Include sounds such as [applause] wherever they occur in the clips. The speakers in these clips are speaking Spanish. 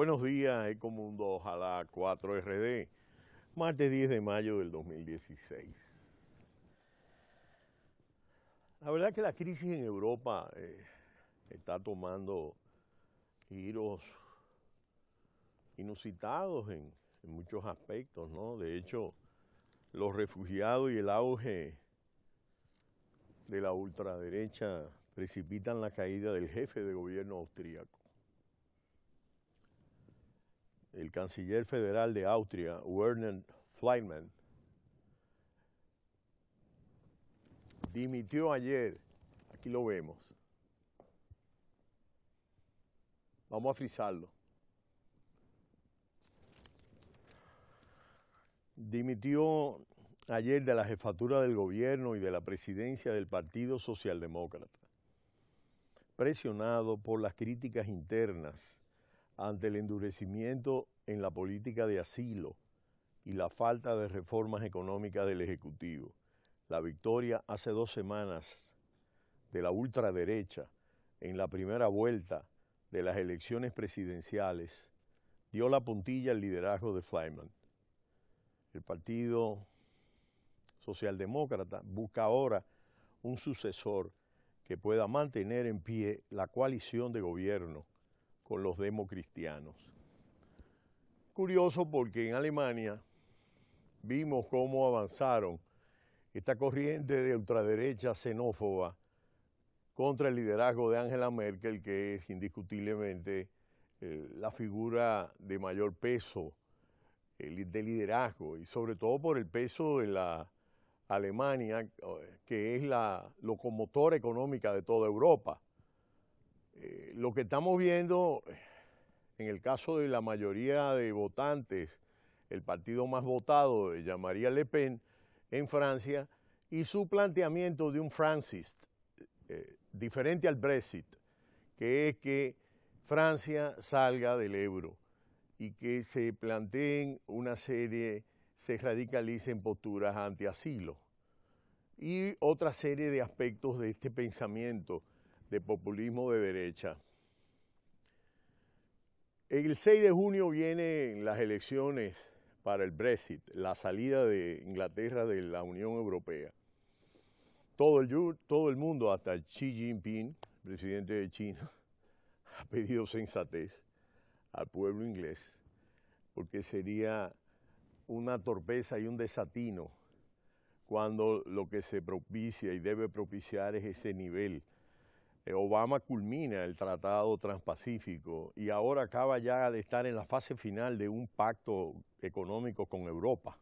Buenos días, Ecomundo, ojalá 4RD, martes 10 de mayo del 2016. La verdad que la crisis en Europa eh, está tomando giros inusitados en, en, muchos aspectos, ¿no? De hecho, los refugiados y el auge de la ultraderecha precipitan la caída del jefe de gobierno austríaco el canciller federal de Austria, Werner Faymann, dimitió ayer, aquí lo vemos, vamos a frisarlo, dimitió ayer de la jefatura del gobierno y de la presidencia del Partido Socialdemócrata, presionado por las críticas internas ante el endurecimiento en la política de asilo y la falta de reformas económicas del Ejecutivo. La victoria hace dos semanas de la ultraderecha en la primera vuelta de las elecciones presidenciales dio la puntilla al liderazgo de Flyman. El Partido Socialdemócrata busca ahora un sucesor que pueda mantener en pie la coalición de gobierno con los democristianos. Curioso porque en Alemania vimos cómo avanzaron esta corriente de ultraderecha xenófoba contra el liderazgo de Angela Merkel, que es indiscutiblemente eh, la figura de mayor peso eh, de liderazgo, y sobre todo por el peso de la Alemania, eh, que es la locomotora económica de toda Europa. Eh, lo que estamos viendo en el caso de la mayoría de votantes, el partido más votado de Le Pen en Francia, y su planteamiento de un Francist, eh, diferente al Brexit, que es que Francia salga del euro y que se planteen una serie, se radicalicen posturas anti-asilo y otra serie de aspectos de este pensamiento de populismo de derecha. El 6 de junio vienen las elecciones para el Brexit, la salida de Inglaterra de la Unión Europea. Todo el, mundo, hasta Xi Jinping, presidente de China, [laughs] ha pedido sensatez al pueblo inglés, porque sería una torpeza y un desatino cuando lo que se propicia y debe propiciar es ese nivel eh, Obama culmina el Tratado Transpacífico y ahora acaba ya de estar en la fase final de un pacto económico con Europa.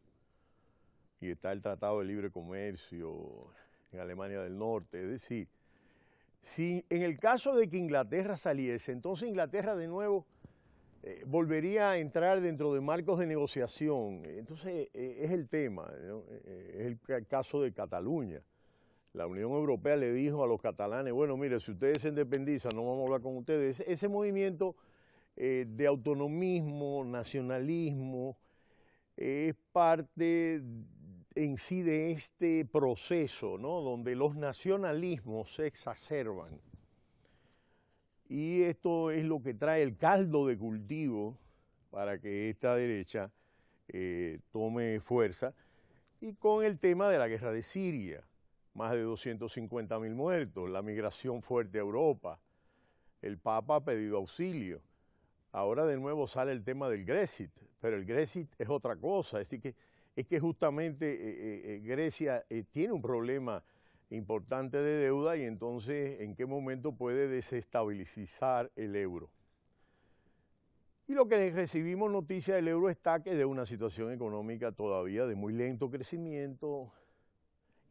Y está el Tratado de Libre Comercio en Alemania del Norte. Es decir, si en el caso de que Inglaterra saliese, entonces Inglaterra de nuevo eh, volvería a entrar dentro de marcos de negociación. Entonces eh, es el tema, es el caso de Cataluña. La Unión Europea le dijo a los catalanes, bueno, mire, si ustedes se independizan, no vamos a hablar con ustedes. Ese, movimiento eh, de autonomismo, nacionalismo, eh, es parte en sí de este proceso, ¿no? Donde los nacionalismos se exacerban. Y esto es lo que trae el caldo de cultivo para que esta derecha eh, tome fuerza. Y con el tema de la guerra de Siria más de 250 mil muertos, la migración fuerte a Europa. El Papa ha pedido auxilio. Ahora de nuevo sale el tema del Grexit, pero el Grexit es otra cosa. Es que, es que justamente eh, eh, eh, Grecia tiene un problema importante de deuda y entonces en qué momento puede desestabilizar el euro. Y lo que recibimos noticia del euro está que de una situación económica todavía de muy lento crecimiento,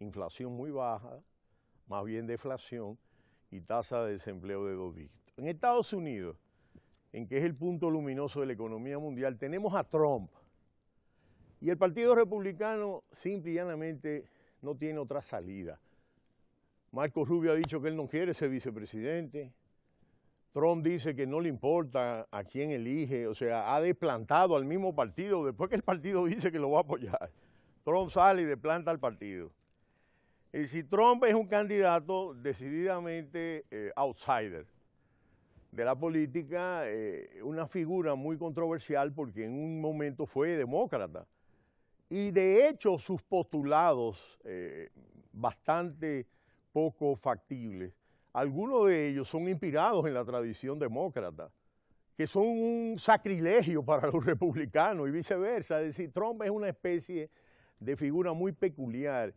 inflación muy baja, más bien deflación y tasa de desempleo de dos dígitos. En Estados Unidos, en que es el punto luminoso de la economía mundial, tenemos a Trump. Y el Partido Republicano simple y llanamente no tiene otra salida. Marco Rubio ha dicho que él no quiere ser vicepresidente. Trump dice que no le importa a quién elige, o sea, ha desplantado al mismo partido después que el partido dice que lo va a apoyar. Trump sale y desplanta al partido. Y si Trump es un candidato decididamente eh, outsider de la política, eh, una figura muy controversial porque en un momento fue demócrata. Y de hecho sus postulados eh, bastante poco factibles, algunos de ellos son inspirados en la tradición demócrata, que son un sacrilegio para los republicanos y viceversa. Es decir, Trump es una especie de figura muy peculiar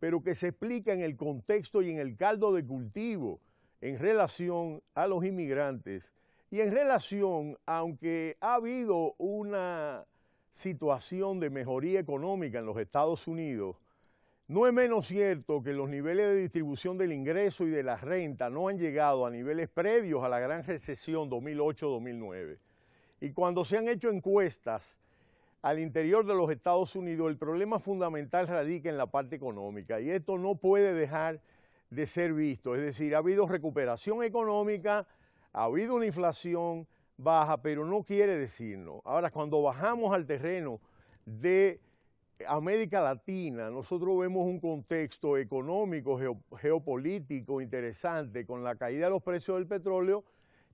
pero que se explica en el contexto y en el caldo de cultivo en relación a los inmigrantes y en relación, aunque ha habido una situación de mejoría económica en los Estados Unidos, no es menos cierto que los niveles de distribución del ingreso y de la renta no han llegado a niveles previos a la gran recesión 2008-2009. Y cuando se han hecho encuestas al interior de los Estados Unidos, el problema fundamental radica en la parte económica y esto no puede dejar de ser visto. Es decir, ha habido recuperación económica, ha habido una inflación baja, pero no quiere decirlo. Ahora, cuando bajamos al terreno de América Latina, nosotros vemos un contexto económico, geopolítico interesante con la caída de los precios del petróleo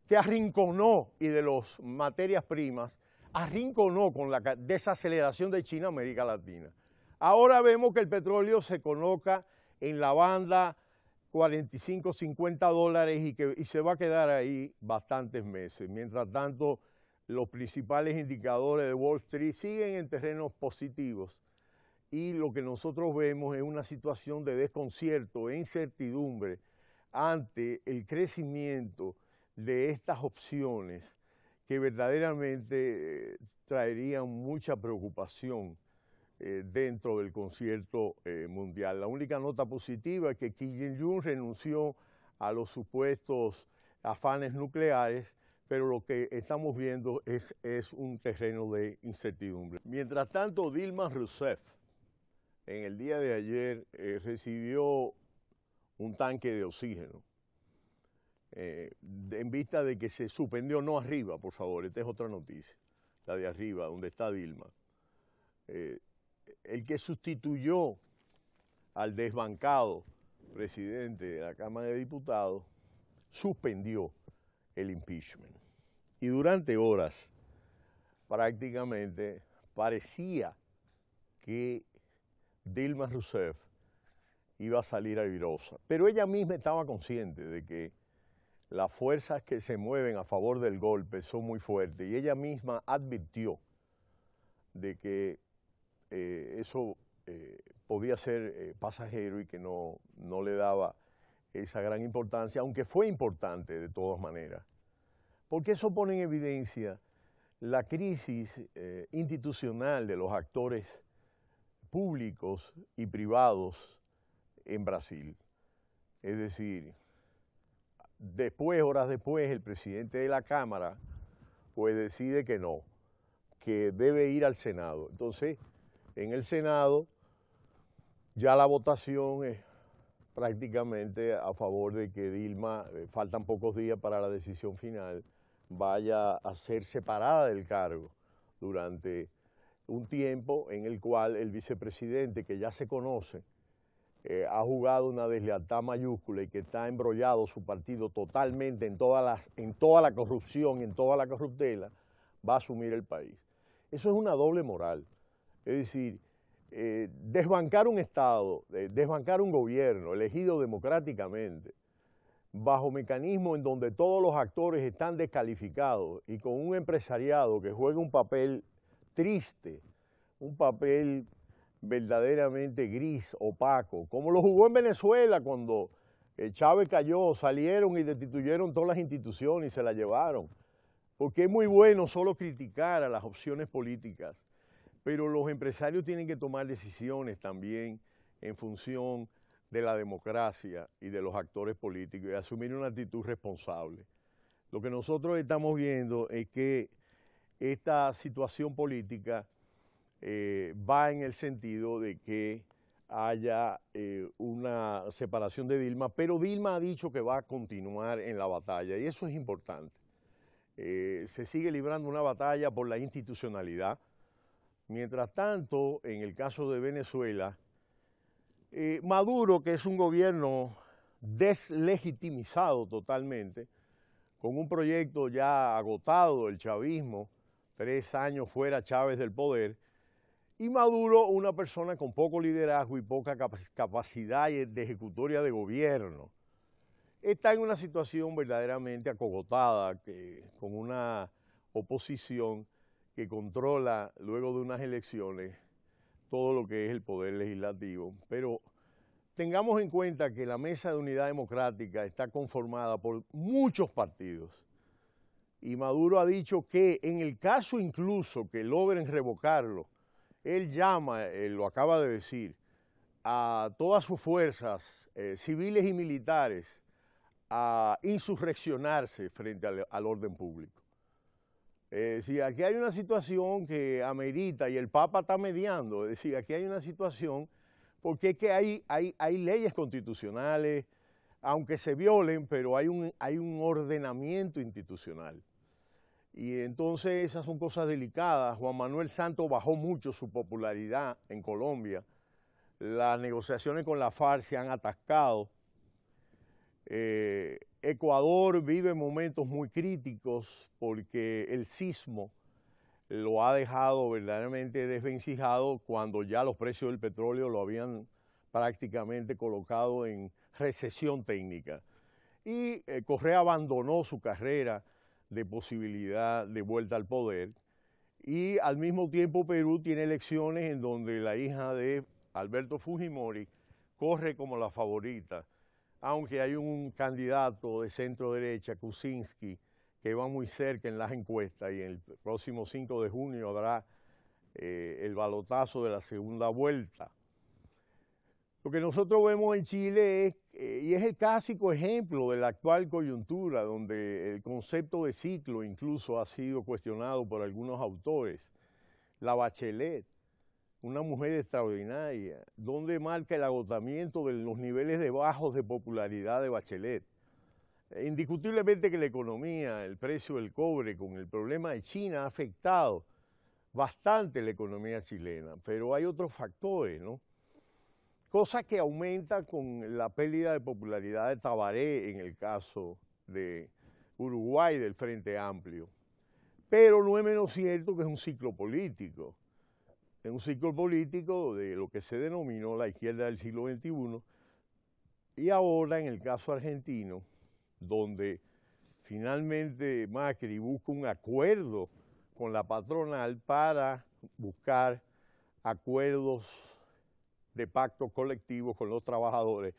que arrinconó y de las materias primas arrinconó con la desaceleración de China América Latina. Ahora vemos que el petróleo se coloca en la banda 45, 50 dólares y, que, y se va a quedar ahí bastantes meses. Mientras tanto, los principales indicadores de Wall Street siguen en terrenos positivos y lo que nosotros vemos es una situación de desconcierto e incertidumbre ante el crecimiento de estas opciones que verdaderamente eh, traerían mucha preocupación eh, dentro del concierto eh, mundial. La única nota positiva es que Kim Jong-un renunció a los supuestos afanes nucleares, pero lo que estamos viendo es, un terreno de incertidumbre. Mientras tanto, Dilma Rousseff en el día de ayer recibió un tanque de oxígeno. Eh, en vista de que se suspendió, no arriba, por favor, esta es otra noticia, la de arriba, donde está Dilma. Eh, el que sustituyó al desbancado presidente de la Cámara de Diputados suspendió el impeachment. Y durante horas, prácticamente, parecía que Dilma Rousseff iba a salir a Pero ella misma estaba consciente de que las fuerzas que se mueven a favor del golpe son muy fuertes y ella misma advirtió de que eh, eso eh, podía ser eh, pasajero y que no, no le daba esa gran importancia, aunque fue importante de todas maneras, porque eso pone en evidencia la crisis institucional de los actores públicos y privados en Brasil. Es decir, Después, horas después, el presidente de la Cámara pues decide que no, que debe ir al Senado. Entonces, en el Senado ya la votación es prácticamente a favor de que Dilma, eh, faltan pocos días para la decisión final, vaya a ser separada del cargo durante un tiempo en el cual el vicepresidente, que ya se conoce, eh, ha jugado una deslealtad mayúscula y que está embrollado su partido totalmente en, todas las, en toda la corrupción, en toda la corruptela, va a asumir el país. Eso es una doble moral. Es decir, eh, desbancar un Estado, eh, desbancar un gobierno elegido democráticamente, bajo mecanismo en donde todos los actores están descalificados y con un empresariado que juega un papel triste, un papel verdaderamente gris, opaco, como lo jugó en Venezuela cuando eh, Chávez cayó, salieron y destituyeron todas las instituciones y se las llevaron. Porque es muy bueno solo criticar a las opciones políticas, pero los empresarios tienen que tomar decisiones también en función de la democracia y de los actores políticos y asumir una actitud responsable. Lo que nosotros estamos viendo es que esta situación política eh, va en el sentido de que haya eh, una separación de Dilma, pero Dilma ha dicho que va a continuar en la batalla y eso es importante. Eh, se sigue librando una batalla por la institucionalidad. Mientras tanto, en el caso de Venezuela, Maduro, que es un gobierno deslegitimizado totalmente, con un proyecto ya agotado el chavismo, tres años fuera Chávez del poder, y Maduro una persona con poco liderazgo y poca capacidad de ejecutoria de gobierno. Está en una situación verdaderamente acogotada, que, con una oposición que controla luego de unas elecciones todo lo que es el poder legislativo. Pero tengamos en cuenta que la Mesa de Unidad Democrática está conformada por muchos partidos. Y Maduro ha dicho que en el caso incluso que logren revocarlo, él llama, él eh, lo acaba de decir, a todas sus fuerzas eh, civiles y militares a insurreccionarse frente al, orden público. Es si aquí hay una situación que amerita y el Papa está mediando, es decir, aquí hay una situación porque que hay, leyes constitucionales, aunque se violen, pero hay un ordenamiento institucional. Y entonces esas son cosas delicadas. Juan Manuel Santos bajó mucho su popularidad en Colombia. Las negociaciones con la FARC se han atascado. Eh, Ecuador vive momentos muy críticos porque el sismo lo ha dejado verdaderamente desvencijado cuando ya los precios del petróleo lo habían prácticamente colocado en recesión técnica. Y eh, Correa abandonó su carrera de posibilidad de vuelta al poder. Y al mismo tiempo Perú tiene elecciones en donde la hija de Alberto Fujimori corre como la favorita, aunque hay un candidato de centro derecha, Kuczynski, que va muy cerca en las encuestas y el próximo 5 de junio habrá eh, el balotazo de la segunda vuelta. Lo que nosotros vemos en Chile es, eh, y es el clásico ejemplo de la actual coyuntura, donde el concepto de ciclo incluso ha sido cuestionado por algunos autores. La Bachelet, una mujer extraordinaria, donde marca el agotamiento de los niveles de bajos de popularidad de Bachelet. Indiscutiblemente que la economía, el precio del cobre con el problema de China ha afectado bastante la economía chilena, pero hay otros factores, ¿no? cosa que aumenta con la pérdida de popularidad de Tabaré en el caso de Uruguay del Frente Amplio. Pero no es menos cierto que es un ciclo político, es un ciclo político de lo que se denominó la izquierda del siglo XXI y ahora en el caso argentino, donde finalmente Macri busca un acuerdo con la patronal para buscar acuerdos de pacto colectivos con los trabajadores,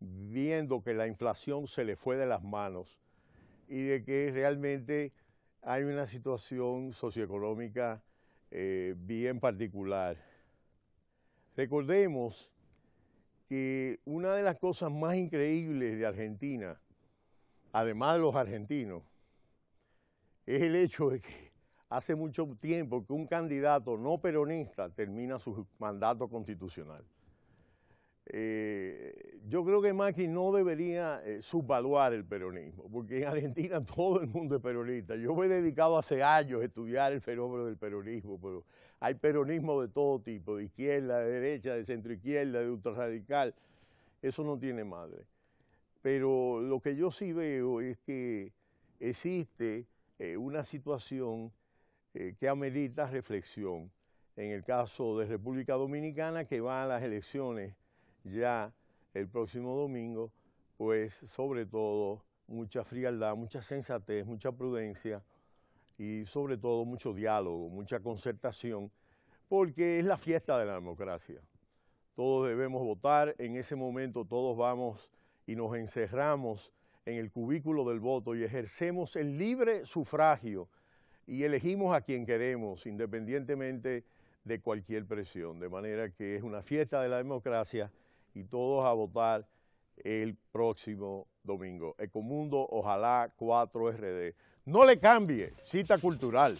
viendo que la inflación se le fue de las manos y de que realmente hay una situación socioeconómica eh, bien particular. Recordemos que una de las cosas más increíbles de Argentina, además de los argentinos, es el hecho de que hace mucho tiempo que un candidato no peronista termina su mandato constitucional. Eh, yo creo que Macri no debería eh, subvaluar el peronismo, porque en Argentina [laughs] todo el mundo es peronista. Yo me he dedicado hace años a estudiar el fenómeno del peronismo, pero hay peronismo de todo tipo, de izquierda, de derecha, de centroizquierda, de radical. Eso no tiene madre. Pero lo que yo sí veo es que existe eh, una situación que amerita reflexión. En el caso de República Dominicana, que va a las elecciones ya el próximo domingo, pues sobre todo mucha frialdad, mucha sensatez, mucha prudencia y sobre todo mucho diálogo, mucha concertación, porque es la fiesta de la democracia. Todos debemos votar, en ese momento todos vamos y nos encerramos en el cubículo del voto y ejercemos el libre sufragio y elegimos a quien queremos, independientemente de cualquier presión. De manera que es una fiesta de la democracia y todos a votar el próximo domingo. Ecomundo, ojalá 4RD. No le cambie, cita cultural.